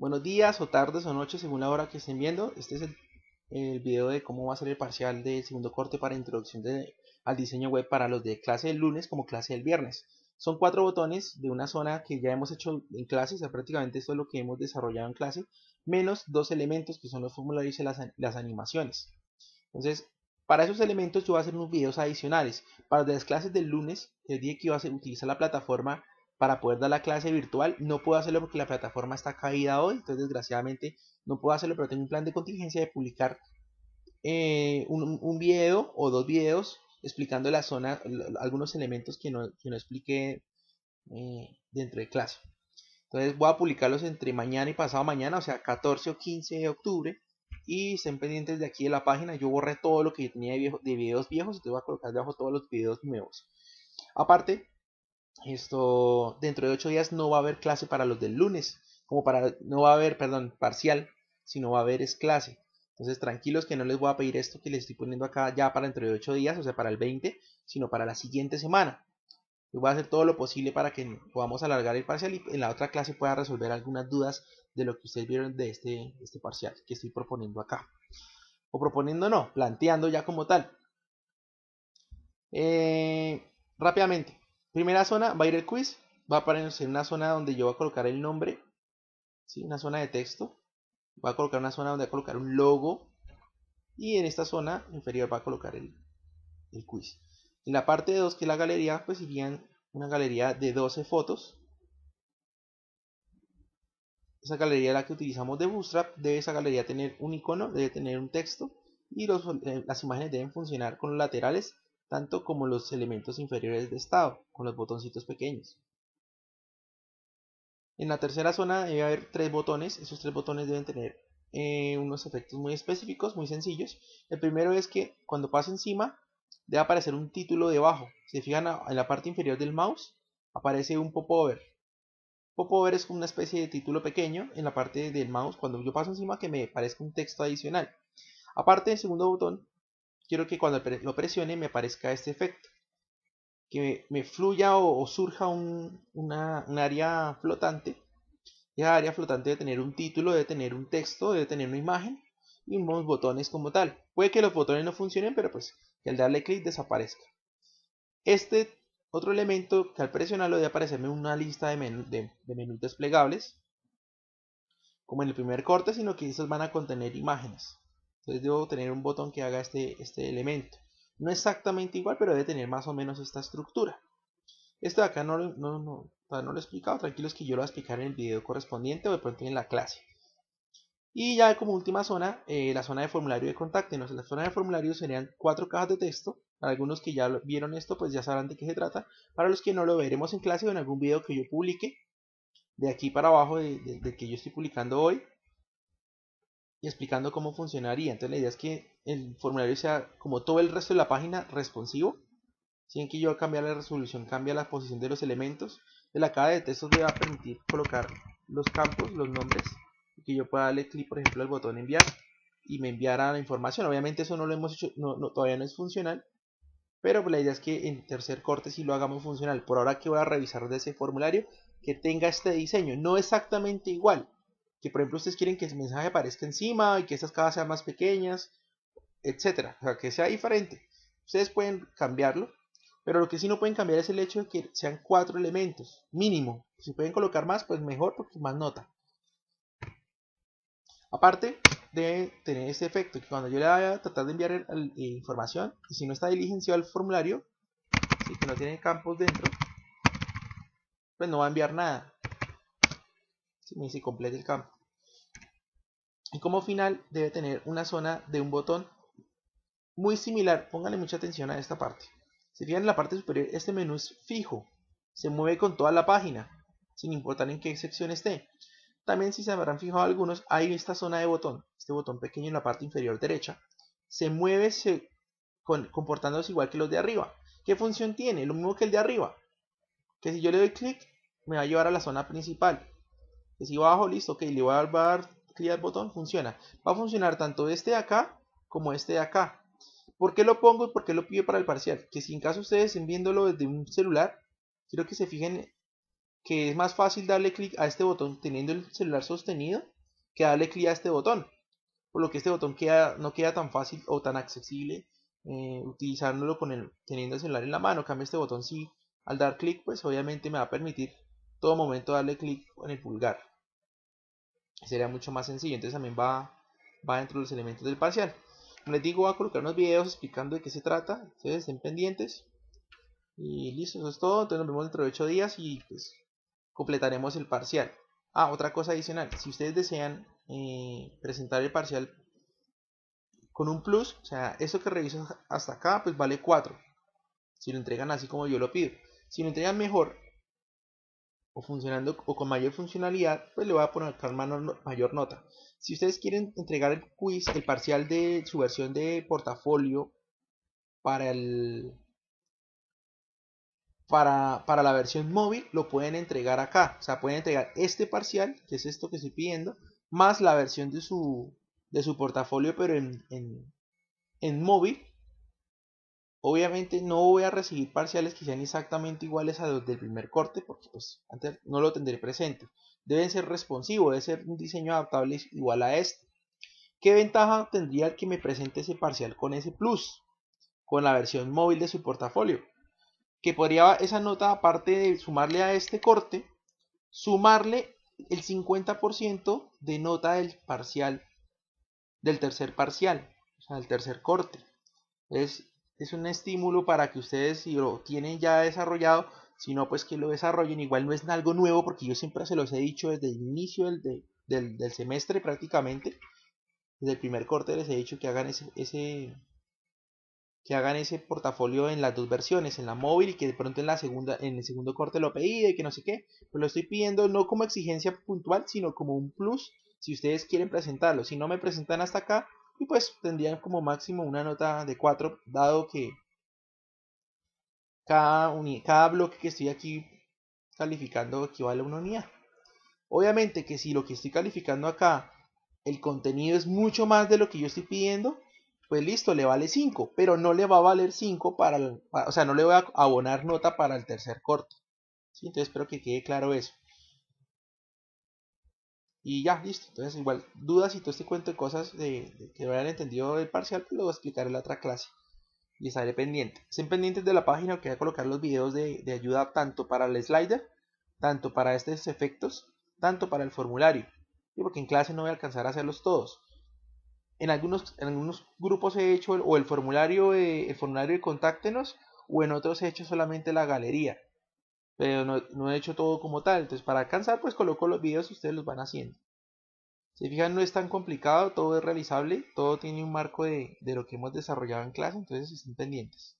Buenos días o tardes o noches según la hora que estén viendo. Este es el, video de cómo va a ser el parcial del segundo corte para introducción al diseño web para los de clase del lunes como clase del viernes. Son cuatro botones de una zona que ya hemos hecho en clase, o sea, prácticamente esto es lo que hemos desarrollado en clase, menos dos elementos que son los formularios y las, animaciones. Entonces, para esos elementos yo voy a hacer unos videos adicionales. Para las clases del lunes, el día que iba a utilizar la plataforma para poder dar la clase virtual. No puedo hacerlo porque la plataforma está caída hoy, entonces desgraciadamente no puedo hacerlo, pero tengo un plan de contingencia de publicar eh, un, video o dos videos explicando la zona, algunos elementos que no, expliqué eh, dentro de clase. Entonces voy a publicarlos entre mañana y pasado mañana, o sea, 14 o 15 de octubre. Y estén pendientes de aquí de la página. Yo borré todo lo que tenía de, de videos viejos. Te voy a colocar debajo todos los videos nuevos. Aparte, esto, dentro de ocho días no va a haber clase para los del lunes, como para, no va a haber, perdón, parcial, sino va a haber es clase. Entonces, tranquilos que no les voy a pedir esto que les estoy poniendo acá ya para dentro de 8 días, o sea, para el 20, sino para la siguiente semana. Yo voy a hacer todo lo posible para que podamos alargar el parcial y en la otra clase pueda resolver algunas dudas de lo que ustedes vieron de este, este parcial que estoy proponiendo acá. O proponiendo no, planteando ya como tal. Eh, rápidamente, Primera zona va a ir el quiz. Va a aparecer una zona donde yo voy a colocar el nombre. ¿sí? Una zona de texto. Va a colocar una zona donde va a colocar un logo. Y en esta zona inferior va a colocar el, quiz. En la parte de 2, que es la galería, pues irían una galería de 12 fotos. Esa galería la que utilizamos de Bootstrap, debe esa galería tener un icono, debe tener un texto y eh, las imágenes deben funcionar con los laterales tanto como los elementos inferiores de estado, con los botoncitos pequeños. En la tercera zona debe haber tres botones, esos tres botones deben tener eh, unos efectos muy específicos, muy sencillos. El primero es que cuando paso encima debe aparecer un título debajo. Si se fijan en la parte inferior del mouse aparece un popover. Popover es como una especie de título pequeño en la parte del mouse cuando yo paso encima que me parezca un texto adicional. Aparte del segundo botón quiero que cuando lo presione me aparezca este efecto. Que me, fluya o, surja un, una, área flotante. Y área flotante debe tener un título, debe tener un texto, debe tener una imagen y unos botones como tal. Puede que los botones no funcionen, pero pues que al darle clic desaparezca. Este otro elemento que al presionarlo debe aparecerme una lista de, de, menús desplegables, como en el primer corte, sino que esos van a contener imágenes. Entonces debo tener un botón que haga este, este elemento. No exactamente igual, pero debe tener más o menos esta estructura. Esto de acá no, no, no, no lo he explicado, tranquilos que yo lo voy a explicar en el video correspondiente o de pronto en la clase. Y ya como última zona, eh, la zona de formulario de en La zona de formulario serían cuatro cajas de texto. Para algunos que ya vieron esto, pues ya sabrán de qué se trata. Para los que no lo veremos en clase o en algún video que yo publique, de aquí para abajo del de que yo estoy publicando hoy, y explicando cómo funcionaría. Entonces la idea es que el formulario sea como todo el resto de la página responsivo. Si en que yo cambiar la resolución, cambia la posición de los elementos. De la caja de texto le va a permitir colocar los campos, los nombres. Que yo pueda darle clic, por ejemplo, al botón enviar y me enviará la información. Obviamente eso no lo hemos hecho, no, todavía no es funcional. Pero pues la idea es que en tercer corte sí lo hagamos funcional. Por ahora que voy a revisar de ese formulario que tenga este diseño. No exactamente igual, que por ejemplo ustedes quieren que el mensaje aparezca encima y que estas cajas sean más pequeñas, etcétera, o sea, que sea diferente. Ustedes pueden cambiarlo, pero lo que sí no pueden cambiar es el hecho de que sean cuatro elementos, mínimo. Si pueden colocar más, pues mejor, porque más nota. Aparte de tener este efecto, que cuando yo le vaya a tratar de enviar eh, información, y si no está diligenciado el formulario, y que no tiene campos dentro, pues no va a enviar nada me dice complete el campo. Y como final debe tener una zona de un botón muy similar, póngale mucha atención a esta parte. Si fijan en la parte superior, este menú es fijo, se mueve con toda la página, sin importar en qué sección esté. También si se habrán fijado algunos, hay esta zona de botón, este botón pequeño en la parte inferior derecha, se mueve comportándose igual que los de arriba. ¿Qué función tiene? Lo mismo que el de arriba. Que si yo le doy clic, me va a llevar a la zona principal que si bajo, listo, ok, le voy a dar clic al botón, funciona. Va a funcionar tanto este de acá como este de acá. ¿Por qué lo pongo y por qué lo pido para el parcial? Que si en caso ustedes estén viéndolo desde un celular, quiero que se fijen que es más fácil darle clic a este botón teniendo el celular sostenido que darle clic a este botón. Por lo que este botón queda, no queda tan fácil o tan accesible eh, utilizándolo con el, teniendo el celular en la mano. Cambio este botón sí, al dar clic pues obviamente me va a permitir todo momento darle clic en el pulgar sería mucho más sencillo. Entonces también va, va dentro de los elementos del parcial. les digo, voy a colocar unos videos explicando de qué se trata. ustedes estén pendientes. Y listo, eso es todo. Entonces nos vemos dentro de 8 días y pues completaremos el parcial. Ah, otra cosa adicional. Si ustedes desean eh, presentar el parcial con un plus, o sea, eso que reviso hasta acá, pues vale 4. Si lo entregan así como yo lo pido. Si lo entregan mejor, o funcionando o con mayor funcionalidad, pues le voy a poner mayor nota. Si ustedes quieren entregar el quiz, el parcial de su versión de portafolio para el para, para la versión móvil, lo pueden entregar acá. O sea, pueden entregar este parcial, que es esto que estoy pidiendo, más la versión de su, de su portafolio, pero en, en móvil, Obviamente no voy a recibir parciales que sean exactamente iguales a los del primer corte, porque pues antes no lo tendré presente. Deben ser responsivos, debe ser un diseño adaptable igual a este. ¿Qué ventaja tendría el que me presente ese parcial con ese plus? Con la versión móvil de su portafolio. Que podría esa nota, aparte de sumarle a este corte, sumarle el 50% de nota del parcial, del tercer parcial, o sea, del tercer corte. Es es un estímulo para que ustedes si lo tienen ya desarrollado, si no pues que lo desarrollen. Igual no es algo nuevo porque yo siempre se los he dicho desde el inicio del, del, semestre prácticamente. Desde el primer corte les he dicho que hagan ese, que hagan ese portafolio en las dos versiones, en la móvil y que de pronto en la segunda, en el segundo corte lo pedí y que no sé qué. Pero lo estoy pidiendo no como exigencia puntual, sino como un plus si ustedes quieren presentarlo. Si no me presentan hasta acá, y pues tendrían como máximo una nota de 4, dado que cada, cada bloque que estoy aquí calificando equivale a una unidad. Obviamente que si lo que estoy calificando acá, el contenido es mucho más de lo que yo estoy pidiendo, pues listo, le vale 5, pero no le va a valer 5 para, o sea, no le voy a abonar nota para el tercer corte. Entonces espero que quede claro eso. Y ya, listo. Entonces, igual, dudas y todo este cuento de cosas de, que no hayan entendido el parcial, pues, lo voy a explicar en la otra clase. Y estaré pendiente. Estén pendientes de la página que voy a colocar los videos de, ayuda tanto para el slider, tanto para estos efectos, tanto para el formulario. Y porque en clase no voy a alcanzar a hacerlos todos. En algunos, en algunos grupos he hecho o el formulario, eh, el formulario de contáctenos, o en otros he hecho solamente la galería pero no, he hecho todo como tal. Entonces, para alcanzar, pues coloco los videos y ustedes los van haciendo. Si fijan, no es tan complicado, todo es realizable, todo tiene un marco de, de lo que hemos desarrollado en clase, entonces estén pendientes.